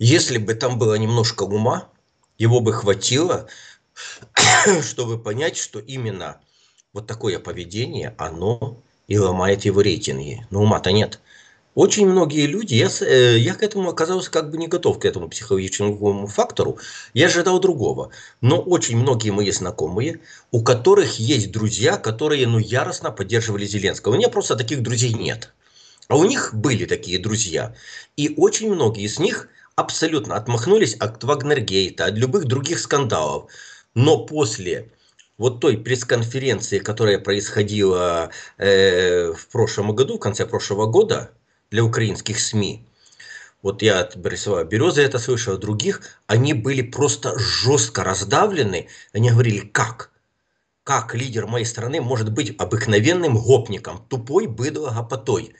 Если бы там было немножко ума, его бы хватило, чтобы понять, что именно вот такое поведение, оно и ломает его рейтинги. Но ума-то нет. Очень многие люди, я, э, я к этому оказался как бы не готов, к этому психологическому фактору. Я ожидал другого. Но очень многие мои знакомые, у которых есть друзья, которые ну, яростно поддерживали Зеленского. У меня просто таких друзей нет. А у них были такие друзья. И очень многие из них – абсолютно отмахнулись от Вагнергейта, от любых других скандалов. Но после вот той пресс-конференции, которая происходила э, в прошлом году, в конце прошлого года для украинских СМИ, вот я от Борисова, Березы это слышал, других, они были просто жестко раздавлены. Они говорили, как? Как лидер моей страны может быть обыкновенным гопником, тупой быдло гопотой?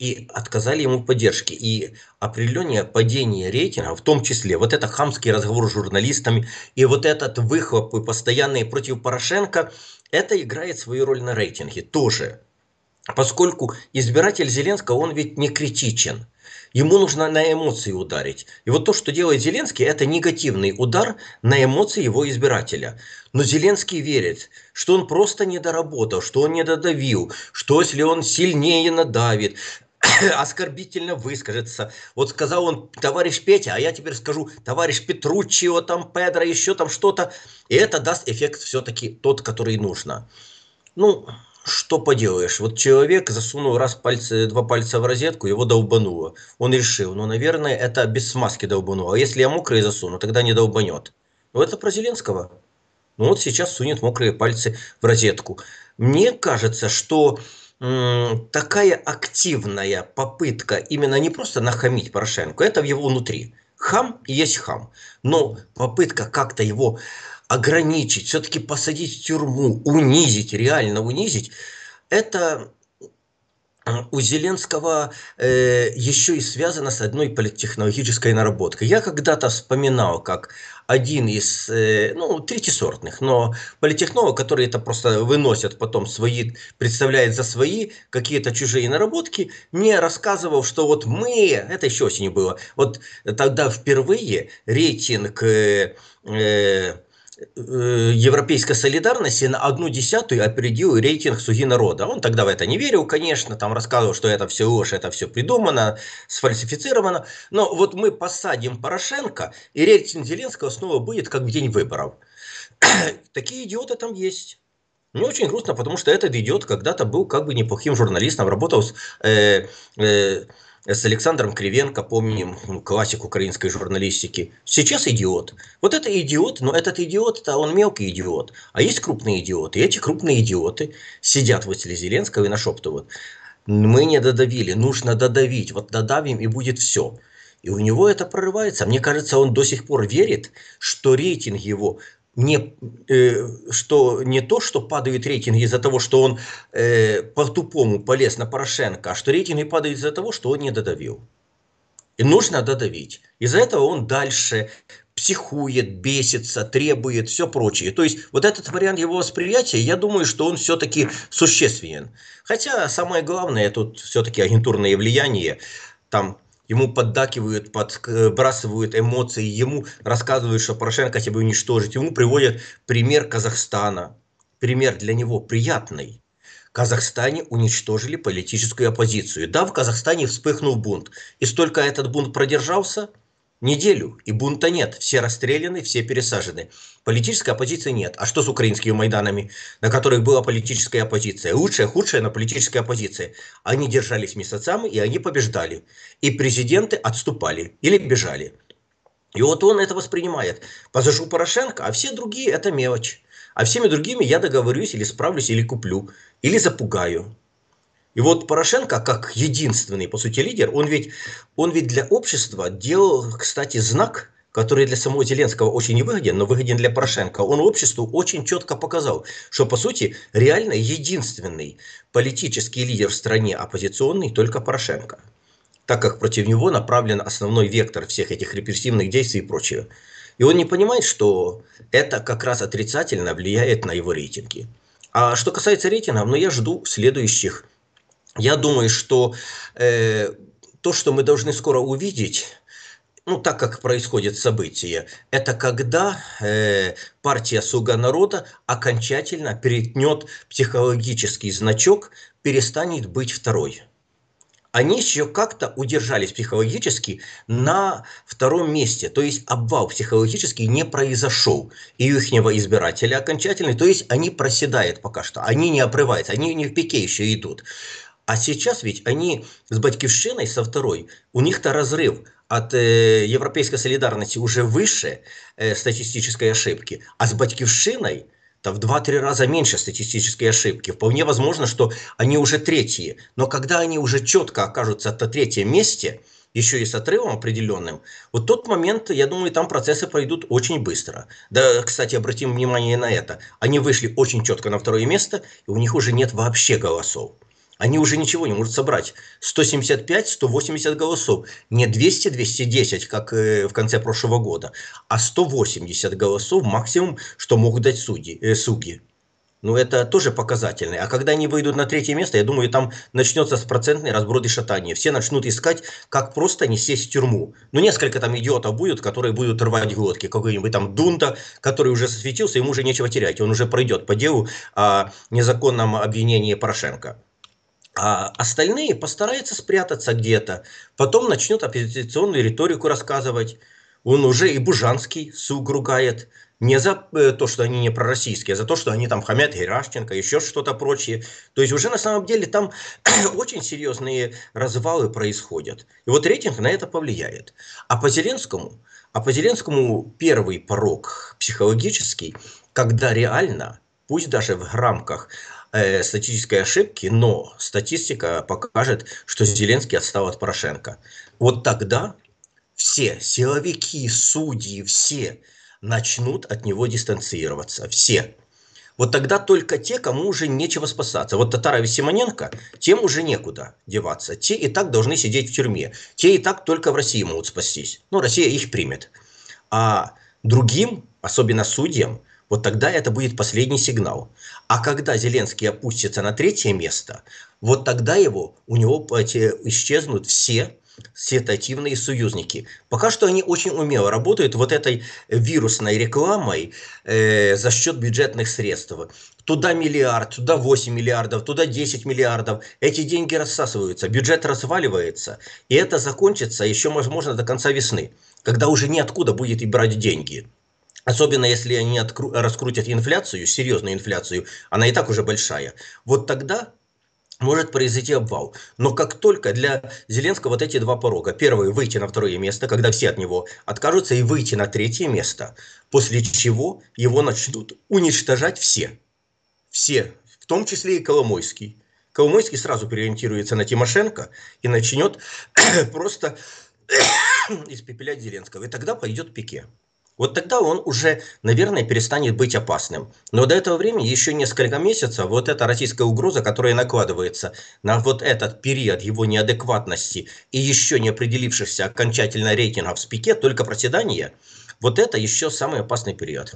и отказали ему в поддержке. И определенное падение рейтинга, в том числе вот это хамский разговор с журналистами и вот этот выхлоп и постоянные против Порошенко, это играет свою роль на рейтинге тоже. Поскольку избиратель Зеленского, он ведь не критичен. Ему нужно на эмоции ударить. И вот то, что делает Зеленский, это негативный удар на эмоции его избирателя. Но Зеленский верит, что он просто не доработал, что он не додавил, что если он сильнее надавит, оскорбительно выскажется. Вот сказал он, товарищ Петя, а я теперь скажу, товарищ Петруччио, там Педро, еще там что-то. И это даст эффект все-таки тот, который нужно. Ну, что поделаешь. Вот человек засунул раз пальцы, два пальца в розетку, его долбануло. Он решил, ну, наверное, это без смазки долбануло. А если я мокрые засуну, тогда не долбанет. Ну, это про Зеленского. Ну, вот сейчас сунет мокрые пальцы в розетку. Мне кажется, что такая активная попытка именно не просто нахамить Порошенко, это в его внутри. Хам и есть хам. Но попытка как-то его ограничить, все-таки посадить в тюрьму, унизить, реально унизить, это у Зеленского э, еще и связано с одной политтехнологической наработкой. Я когда-то вспоминал, как один из, э, ну, третьесортных, но политтехнолог, который это просто выносят потом свои, представляет за свои какие-то чужие наработки, мне рассказывал, что вот мы, это еще осенью было, вот тогда впервые рейтинг... Э, э, Э, европейская солидарность и на одну десятую опередил рейтинг «Слуги народа». Он тогда в это не верил, конечно, там рассказывал, что это все ложь, это все придумано, сфальсифицировано. Но вот мы посадим Порошенко, и рейтинг Зеленского снова будет как в день выборов. Такие идиоты там есть. Мне очень грустно, потому что этот идиот когда-то был как бы неплохим журналистом, работал с... Э, э, с Александром Кривенко, помним ну, классик украинской журналистики. Сейчас идиот. Вот это идиот, но этот идиот-то он мелкий идиот. А есть крупные идиоты. И эти крупные идиоты сидят возле Зеленского и нашептывают. Мы не додавили, нужно додавить. Вот додавим и будет все. И у него это прорывается. Мне кажется, он до сих пор верит, что рейтинг его не, э, что, не то, что падают рейтинги из-за того, что он э, по-тупому полез на Порошенко, а что рейтинги падают из-за того, что он не додавил. И нужно додавить. Из-за этого он дальше психует, бесится, требует, все прочее. То есть вот этот вариант его восприятия, я думаю, что он все-таки существенен. Хотя самое главное тут все-таки агентурное влияние, там ему поддакивают, подбрасывают э, эмоции, ему рассказывают, что Порошенко хотя бы уничтожить. Ему приводят пример Казахстана. Пример для него приятный. В Казахстане уничтожили политическую оппозицию. Да, в Казахстане вспыхнул бунт. И столько этот бунт продержался, неделю, и бунта нет. Все расстреляны, все пересажены. Политической оппозиции нет. А что с украинскими Майданами, на которых была политическая оппозиция? Лучшая, худшая на политической оппозиции. Они держались месяцами, и они побеждали. И президенты отступали или бежали. И вот он это воспринимает. Позажу Порошенко, а все другие – это мелочь. А всеми другими я договорюсь или справлюсь, или куплю, или запугаю. И вот Порошенко, как единственный, по сути, лидер, он ведь, он ведь для общества делал, кстати, знак, который для самого Зеленского очень невыгоден, но выгоден для Порошенко. Он обществу очень четко показал, что, по сути, реально единственный политический лидер в стране оппозиционный только Порошенко, так как против него направлен основной вектор всех этих репрессивных действий и прочего. И он не понимает, что это как раз отрицательно влияет на его рейтинги. А что касается рейтингов, ну я жду следующих я думаю, что э, то, что мы должны скоро увидеть, ну, так как происходит событие, это когда э, партия Суга народа» окончательно перетнет психологический значок, перестанет быть второй. Они еще как-то удержались психологически на втором месте, то есть обвал психологически не произошел и у их избирателя окончательный, то есть они проседают пока что, они не обрываются, они не в пике еще идут. А сейчас ведь они с Батькивщиной, со второй, у них-то разрыв от э, европейской солидарности уже выше э, статистической ошибки, а с Батькивщиной то в 2-3 раза меньше статистической ошибки. Вполне возможно, что они уже третьи. Но когда они уже четко окажутся на третьем месте, еще и с отрывом определенным, вот тот момент, я думаю, там процессы пройдут очень быстро. Да, кстати, обратим внимание на это. Они вышли очень четко на второе место, и у них уже нет вообще голосов. Они уже ничего не могут собрать. 175-180 голосов. Не 200-210, как э, в конце прошлого года, а 180 голосов максимум, что могут дать судьи, э, судьи. Ну, это тоже показательно. А когда они выйдут на третье место, я думаю, там начнется с процентной разброд шатания. Все начнут искать, как просто не сесть в тюрьму. Ну, несколько там идиотов будет, которые будут рвать глотки. Какой-нибудь там Дунта, который уже сосветился, ему уже нечего терять. Он уже пройдет по делу о незаконном обвинении Порошенко. А остальные постараются спрятаться где-то. Потом начнет оппозиционную риторику рассказывать. Он уже и Бужанский сук ругает. Не за э, то, что они не пророссийские, а за то, что они там хамят Геращенко, еще что-то прочее. То есть уже на самом деле там очень серьезные развалы происходят. И вот рейтинг на это повлияет. А по Зеленскому, а по Зеленскому первый порог психологический, когда реально, пусть даже в рамках э, статистической ошибки, но статистика покажет, что Зеленский отстал от Порошенко. Вот тогда все силовики, судьи, все начнут от него дистанцироваться. Все. Вот тогда только те, кому уже нечего спасаться. Вот Татаров и Симоненко, тем уже некуда деваться. Те и так должны сидеть в тюрьме. Те и так только в России могут спастись. Ну, Россия их примет. А другим, особенно судьям, вот тогда это будет последний сигнал. А когда Зеленский опустится на третье место, вот тогда его, у него исчезнут все сетативные союзники. Пока что они очень умело работают вот этой вирусной рекламой э, за счет бюджетных средств. Туда миллиард, туда 8 миллиардов, туда 10 миллиардов. Эти деньги рассасываются, бюджет разваливается. И это закончится еще, возможно, до конца весны, когда уже неоткуда будет и брать деньги. Особенно если они откру- раскрутят инфляцию, серьезную инфляцию, она и так уже большая. Вот тогда может произойти обвал. Но как только для Зеленского вот эти два порога. Первый – выйти на второе место, когда все от него откажутся, и выйти на третье место, после чего его начнут уничтожать все. Все, в том числе и Коломойский. Коломойский сразу переориентируется на Тимошенко и начнет просто испепелять Зеленского. И тогда пойдет пике. Вот тогда он уже, наверное, перестанет быть опасным. Но до этого времени еще несколько месяцев вот эта российская угроза, которая накладывается на вот этот период его неадекватности и еще не определившихся окончательно рейтингов в спике только проседания, вот это еще самый опасный период.